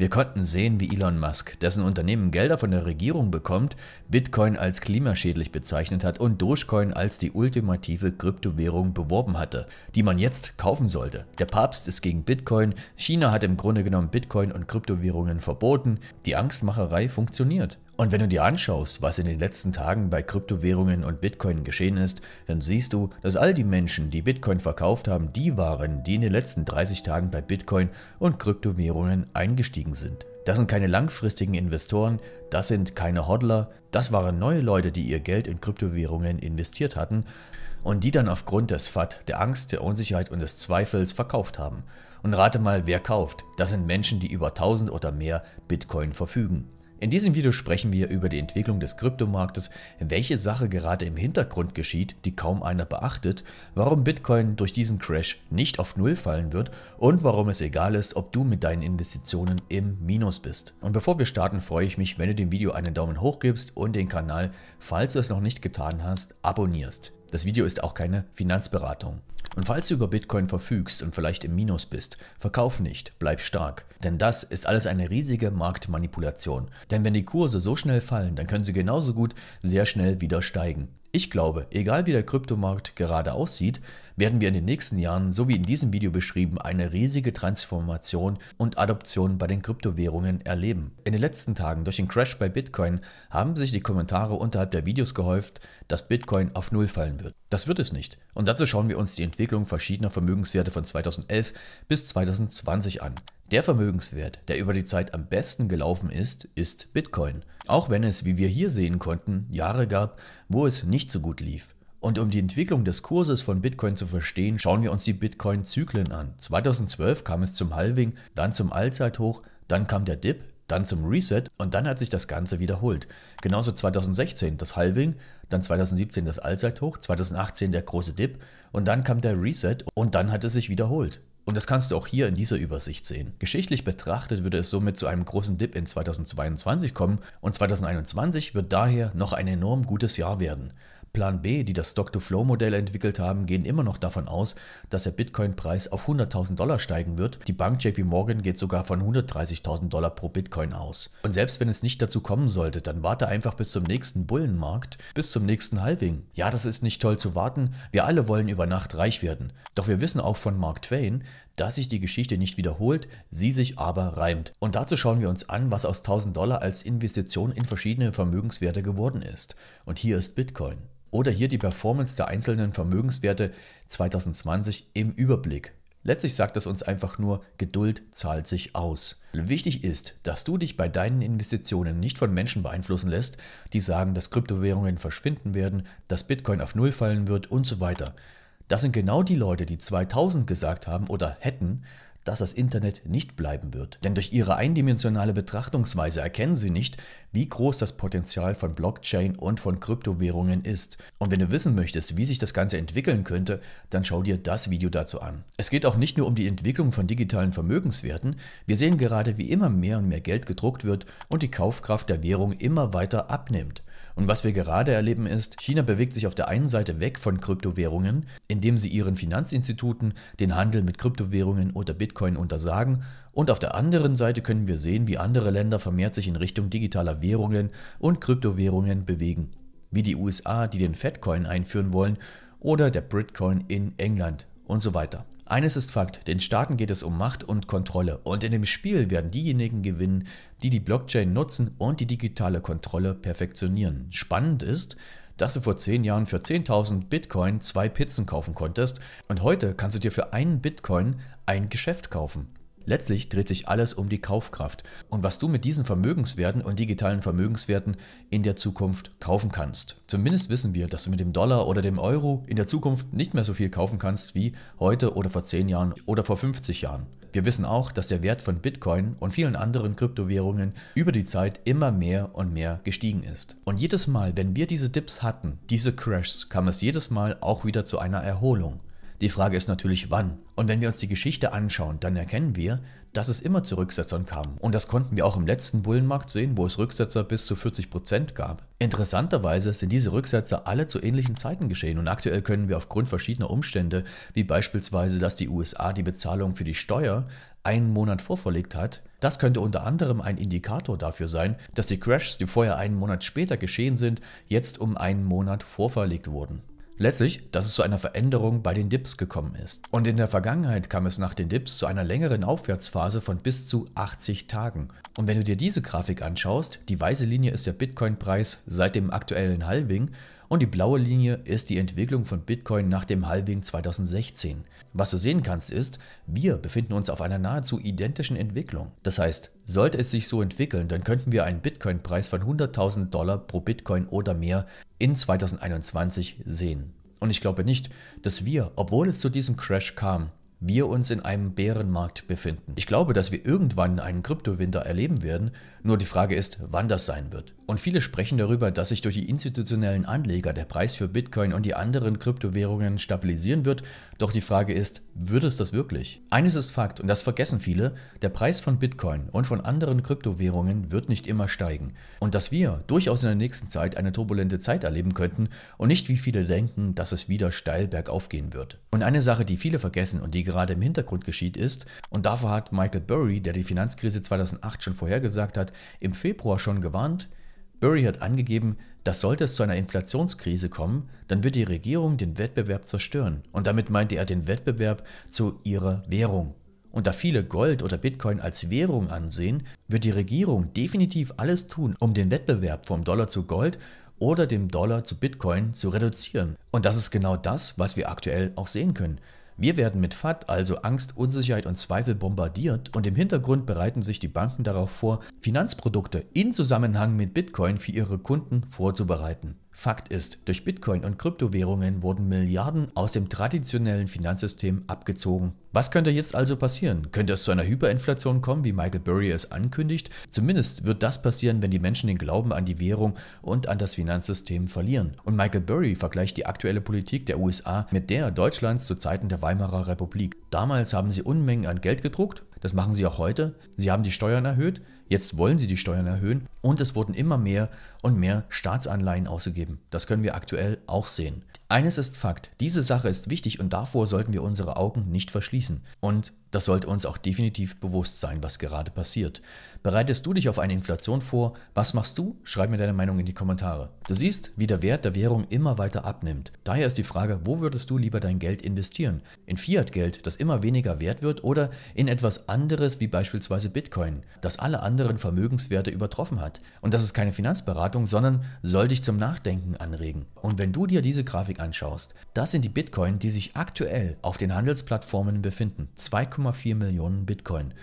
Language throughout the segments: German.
Wir konnten sehen, wie Elon Musk, dessen Unternehmen Gelder von der Regierung bekommt, Bitcoin als klimaschädlich bezeichnet hat und Dogecoin als die ultimative Kryptowährung beworben hatte, die man jetzt kaufen sollte. Der Papst ist gegen Bitcoin, China hat im Grunde genommen Bitcoin und Kryptowährungen verboten, die Angstmacherei funktioniert. Und wenn du dir anschaust, was in den letzten Tagen bei Kryptowährungen und Bitcoin geschehen ist, dann siehst du, dass all die Menschen, die Bitcoin verkauft haben, die waren, die in den letzten 30 Tagen bei Bitcoin und Kryptowährungen eingestiegen sind. Das sind keine langfristigen Investoren, das sind keine Hodler, das waren neue Leute, die ihr Geld in Kryptowährungen investiert hatten und die dann aufgrund des FAT, der Angst, der Unsicherheit und des Zweifels verkauft haben. Und rate mal, wer kauft. Das sind Menschen, die über 1000 oder mehr Bitcoin verfügen. In diesem Video sprechen wir über die Entwicklung des Kryptomarktes, welche Sache gerade im Hintergrund geschieht, die kaum einer beachtet, warum Bitcoin durch diesen Crash nicht auf Null fallen wird und warum es egal ist, ob du mit deinen Investitionen im Minus bist. Und bevor wir starten, freue ich mich, wenn du dem Video einen Daumen hoch gibst und den Kanal, falls du es noch nicht getan hast, abonnierst. Das Video ist auch keine Finanzberatung. Und falls du über Bitcoin verfügst und vielleicht im Minus bist, verkauf nicht, bleib stark. Denn das ist alles eine riesige Marktmanipulation. Denn wenn die Kurse so schnell fallen, dann können sie genauso gut sehr schnell wieder steigen. Ich glaube, egal wie der Kryptomarkt gerade aussieht, werden wir in den nächsten Jahren, so wie in diesem Video beschrieben, eine riesige Transformation und Adoption bei den Kryptowährungen erleben. In den letzten Tagen durch den Crash bei Bitcoin haben sich die Kommentare unterhalb der Videos gehäuft, dass Bitcoin auf Null fallen wird. Das wird es nicht. Und dazu schauen wir uns die Entwicklung verschiedener Vermögenswerte von 2011 bis 2020 an. Der Vermögenswert, der über die Zeit am besten gelaufen ist, ist Bitcoin. Auch wenn es, wie wir hier sehen konnten, Jahre gab, wo es nicht so gut lief. Und um die Entwicklung des Kurses von Bitcoin zu verstehen, schauen wir uns die Bitcoin-Zyklen an. 2012 kam es zum Halving, dann zum Allzeithoch, dann kam der Dip, dann zum Reset und dann hat sich das Ganze wiederholt. Genauso 2016 das Halving, dann 2017 das Allzeithoch, 2018 der große Dip und dann kam der Reset und dann hat es sich wiederholt. Und das kannst du auch hier in dieser Übersicht sehen. Geschichtlich betrachtet würde es somit zu einem großen Dip in 2022 kommen und 2021 wird daher noch ein enorm gutes Jahr werden. Plan B, die das Stock-to-Flow-Modell entwickelt haben, gehen immer noch davon aus, dass der Bitcoin-Preis auf 100.000 Dollar steigen wird. Die Bank JP Morgan geht sogar von 130.000 Dollar pro Bitcoin aus. Und selbst wenn es nicht dazu kommen sollte, dann warte einfach bis zum nächsten Bullenmarkt, bis zum nächsten Halving. Ja, das ist nicht toll zu warten. Wir alle wollen über Nacht reich werden. Doch wir wissen auch von Mark Twain, dass sich die Geschichte nicht wiederholt, sie sich aber reimt. Und dazu schauen wir uns an, was aus 1000 Dollar als Investition in verschiedene Vermögenswerte geworden ist. Und hier ist Bitcoin. Oder hier die Performance der einzelnen Vermögenswerte 2020 im Überblick. Letztlich sagt es uns einfach nur, Geduld zahlt sich aus. Wichtig ist, dass du dich bei deinen Investitionen nicht von Menschen beeinflussen lässt, die sagen, dass Kryptowährungen verschwinden werden, dass Bitcoin auf Null fallen wird und so weiter. Das sind genau die Leute, die 2000 gesagt haben oder hätten, dass das Internet nicht bleiben wird. Denn durch ihre eindimensionale Betrachtungsweise erkennen sie nicht, wie groß das Potenzial von Blockchain und von Kryptowährungen ist. Und wenn du wissen möchtest, wie sich das Ganze entwickeln könnte, dann schau dir das Video dazu an. Es geht auch nicht nur um die Entwicklung von digitalen Vermögenswerten. Wir sehen gerade, wie immer mehr und mehr Geld gedruckt wird und die Kaufkraft der Währung immer weiter abnimmt. Und was wir gerade erleben ist, China bewegt sich auf der einen Seite weg von Kryptowährungen, indem sie ihren Finanzinstituten den Handel mit Kryptowährungen oder Bitcoin untersagen, und auf der anderen Seite können wir sehen, wie andere Länder vermehrt sich in Richtung digitaler Währungen und Kryptowährungen bewegen, wie die USA, die den Fedcoin einführen wollen, oder der Britcoin in England und so weiter. Eines ist Fakt, den Staaten geht es um Macht und Kontrolle und in dem Spiel werden diejenigen gewinnen, die die Blockchain nutzen und die digitale Kontrolle perfektionieren. Spannend ist, dass du vor 10 Jahren für 10.000 Bitcoin zwei Pizzen kaufen konntest und heute kannst du dir für einen Bitcoin ein Geschäft kaufen. Letztlich dreht sich alles um die Kaufkraft und was du mit diesen Vermögenswerten und digitalen Vermögenswerten in der Zukunft kaufen kannst. Zumindest wissen wir, dass du mit dem Dollar oder dem Euro in der Zukunft nicht mehr so viel kaufen kannst wie heute oder vor 10 Jahren oder vor 50 Jahren. Wir wissen auch, dass der Wert von Bitcoin und vielen anderen Kryptowährungen über die Zeit immer mehr und mehr gestiegen ist. Und jedes Mal, wenn wir diese Dips hatten, diese Crashs, kam es jedes Mal auch wieder zu einer Erholung. Die Frage ist natürlich, wann. Und wenn wir uns die Geschichte anschauen, dann erkennen wir, dass es immer zu Rücksetzern kam. Und das konnten wir auch im letzten Bullenmarkt sehen, wo es Rücksetzer bis zu 40% gab. Interessanterweise sind diese Rücksetzer alle zu ähnlichen Zeiten geschehen und aktuell können wir aufgrund verschiedener Umstände, wie beispielsweise, dass die USA die Bezahlung für die Steuer einen Monat vorverlegt hat, das könnte unter anderem ein Indikator dafür sein, dass die Crashs, die vorher einen Monat später geschehen sind, jetzt um einen Monat vorverlegt wurden. Letztlich, dass es zu einer Veränderung bei den Dips gekommen ist. Und in der Vergangenheit kam es nach den Dips zu einer längeren Aufwärtsphase von bis zu 80 Tagen. Und wenn du dir diese Grafik anschaust, die weiße Linie ist der Bitcoin-Preis seit dem aktuellen Halving, und die blaue Linie ist die Entwicklung von Bitcoin nach dem Halving 2016. Was du sehen kannst ist, wir befinden uns auf einer nahezu identischen Entwicklung. Das heißt, sollte es sich so entwickeln, dann könnten wir einen Bitcoin-Preis von 100.000 Dollar pro Bitcoin oder mehr in 2021 sehen. Und ich glaube nicht, dass wir, obwohl es zu diesem Crash kam, wir uns in einem Bärenmarkt befinden. Ich glaube, dass wir irgendwann einen Kryptowinter erleben werden, nur die Frage ist, wann das sein wird. Und viele sprechen darüber, dass sich durch die institutionellen Anleger der Preis für Bitcoin und die anderen Kryptowährungen stabilisieren wird, doch die Frage ist, wird es das wirklich? Eines ist Fakt und das vergessen viele, der Preis von Bitcoin und von anderen Kryptowährungen wird nicht immer steigen. Und dass wir durchaus in der nächsten Zeit eine turbulente Zeit erleben könnten und nicht wie viele denken, dass es wieder steil bergauf gehen wird. Und eine Sache, die viele vergessen und die gerade im Hintergrund geschieht ist, und davor hat Michael Burry, der die Finanzkrise 2008 schon vorhergesagt hat, Fed im Februar schon gewarnt, Burry hat angegeben, dass sollte es zu einer Inflationskrise kommen, dann wird die Regierung den Wettbewerb zerstören. Und damit meinte er den Wettbewerb zu ihrer Währung. Und da viele Gold oder Bitcoin als Währung ansehen, wird die Regierung definitiv alles tun, um den Wettbewerb vom Dollar zu Gold oder dem Dollar zu Bitcoin zu reduzieren. Und das ist genau das, was wir aktuell auch sehen können. Wir werden mit FAT, also Angst, Unsicherheit und Zweifel bombardiert und im Hintergrund bereiten sich die Banken darauf vor, Finanzprodukte in Zusammenhang mit Bitcoin für ihre Kunden vorzubereiten. Fakt ist, durch Bitcoin und Kryptowährungen wurden Milliarden aus dem traditionellen Finanzsystem abgezogen. Was könnte jetzt also passieren? Könnte es zu einer Hyperinflation kommen, wie Michael Burry es ankündigt? Zumindest wird das passieren, wenn die Menschen den Glauben an die Währung und an das Finanzsystem verlieren. Und Michael Burry vergleicht die aktuelle Politik der USA mit der Deutschlands zu Zeiten der Weimarer Republik. Damals haben sie Unmengen an Geld gedruckt, das machen sie auch heute. Sie haben die Steuern erhöht, jetzt wollen sie die Steuern erhöhen und es wurden immer mehr und mehr Staatsanleihen auszugeben. Das können wir aktuell auch sehen. Eines ist Fakt, diese Sache ist wichtig und davor sollten wir unsere Augen nicht verschließen. Und das sollte uns auch definitiv bewusst sein, was gerade passiert. Bereitest du dich auf eine Inflation vor? Was machst du? Schreib mir deine Meinung in die Kommentare. Du siehst, wie der Wert der Währung immer weiter abnimmt. Daher ist die Frage, wo würdest du lieber dein Geld investieren? In Fiat-Geld, das immer weniger wert wird, oder in etwas anderes wie beispielsweise Bitcoin, das alle anderen Vermögenswerte übertroffen hat? Und das ist keine Finanzberatung Beratung, sondern soll dich zum Nachdenken anregen. Und wenn du dir diese Grafik anschaust, das sind die Bitcoin, die sich aktuell auf den Handelsplattformen befinden. 2,4 Millionen Bitcoin.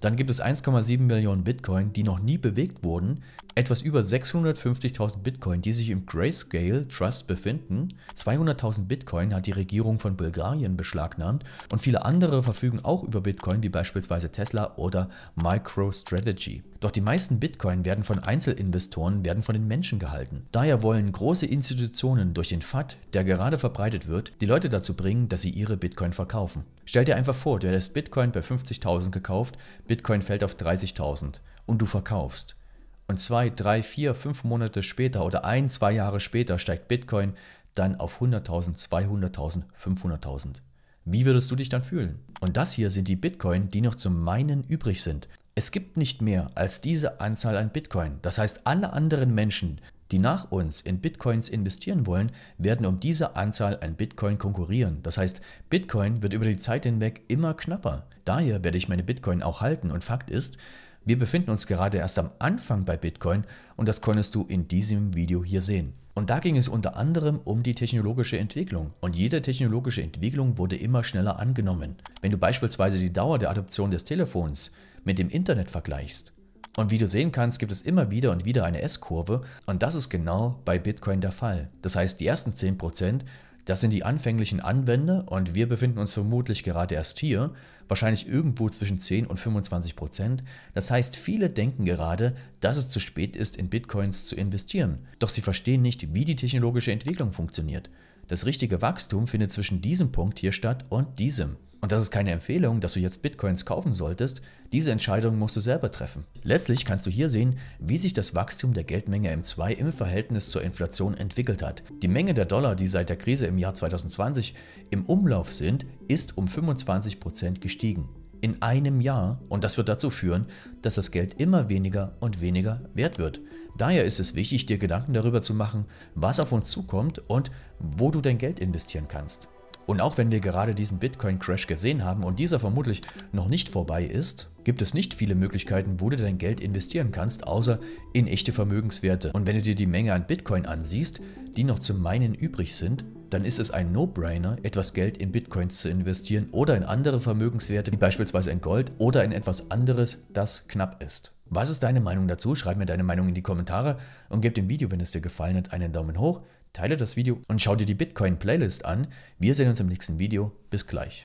Dann gibt es 1,7 Millionen Bitcoin, die noch nie bewegt wurden, etwas über 650.000 Bitcoin, die sich im Grayscale Trust befinden. 200.000 Bitcoin hat die Regierung von Bulgarien beschlagnahmt und viele andere verfügen auch über Bitcoin, wie beispielsweise Tesla oder MicroStrategy. Doch die meisten Bitcoin werden von Einzelinvestoren, werden von den Menschen gehalten. Daher wollen große Institutionen durch den FAT, der gerade verbreitet wird, die Leute dazu bringen, dass sie ihre Bitcoin verkaufen. Stell dir einfach vor, du hättest Bitcoin bei 50.000 gekauft, Bitcoin fällt auf 30.000 und du verkaufst und zwei, drei, vier, fünf Monate später oder ein, zwei Jahre später steigt Bitcoin dann auf 100.000, 200.000, 500.000. Wie würdest du dich dann fühlen? Und das hier sind die Bitcoin, die noch zum Meinen übrig sind. Es gibt nicht mehr als diese Anzahl an Bitcoin. Das heißt, alle anderen Menschen, die nach uns in Bitcoins investieren wollen, werden um diese Anzahl an Bitcoin konkurrieren. Das heißt, Bitcoin wird über die Zeit hinweg immer knapper. Daher werde ich meine Bitcoin auch halten. Und Fakt ist, wir befinden uns gerade erst am Anfang bei Bitcoin und das konntest du in diesem Video hier sehen. Und da ging es unter anderem um die technologische Entwicklung. Und jede technologische Entwicklung wurde immer schneller angenommen. Wenn du beispielsweise die Dauer der Adoption des Telefons mit dem Internet vergleichst. Und wie du sehen kannst, gibt es immer wieder und wieder eine S-Kurve. Und das ist genau bei Bitcoin der Fall. Das heißt, die ersten 10% das sind die anfänglichen Anwender und wir befinden uns vermutlich gerade erst hier, wahrscheinlich irgendwo zwischen 10 und 25 Prozent. Das heißt, viele denken gerade, dass es zu spät ist, in Bitcoins zu investieren. Doch sie verstehen nicht, wie die technologische Entwicklung funktioniert. Das richtige Wachstum findet zwischen diesem Punkt hier statt und diesem. Und das ist keine Empfehlung, dass du jetzt Bitcoins kaufen solltest, diese Entscheidung musst du selber treffen. Letztlich kannst du hier sehen, wie sich das Wachstum der Geldmenge M2 im Verhältnis zur Inflation entwickelt hat. Die Menge der Dollar, die seit der Krise im Jahr 2020 im Umlauf sind, ist um 25% gestiegen. In einem Jahr und das wird dazu führen, dass das Geld immer weniger und weniger wert wird. Daher ist es wichtig, dir Gedanken darüber zu machen, was auf uns zukommt und wo du dein Geld investieren kannst. Und auch wenn wir gerade diesen Bitcoin-Crash gesehen haben und dieser vermutlich noch nicht vorbei ist, gibt es nicht viele Möglichkeiten, wo du dein Geld investieren kannst, außer in echte Vermögenswerte. Und wenn du dir die Menge an Bitcoin ansiehst, die noch zu Meinen übrig sind, dann ist es ein No-Brainer, etwas Geld in Bitcoins zu investieren oder in andere Vermögenswerte, wie beispielsweise in Gold oder in etwas anderes, das knapp ist. Was ist deine Meinung dazu? Schreib mir deine Meinung in die Kommentare und gib dem Video, wenn es dir gefallen hat, einen Daumen hoch. Teile das Video und schau dir die Bitcoin-Playlist an. Wir sehen uns im nächsten Video. Bis gleich.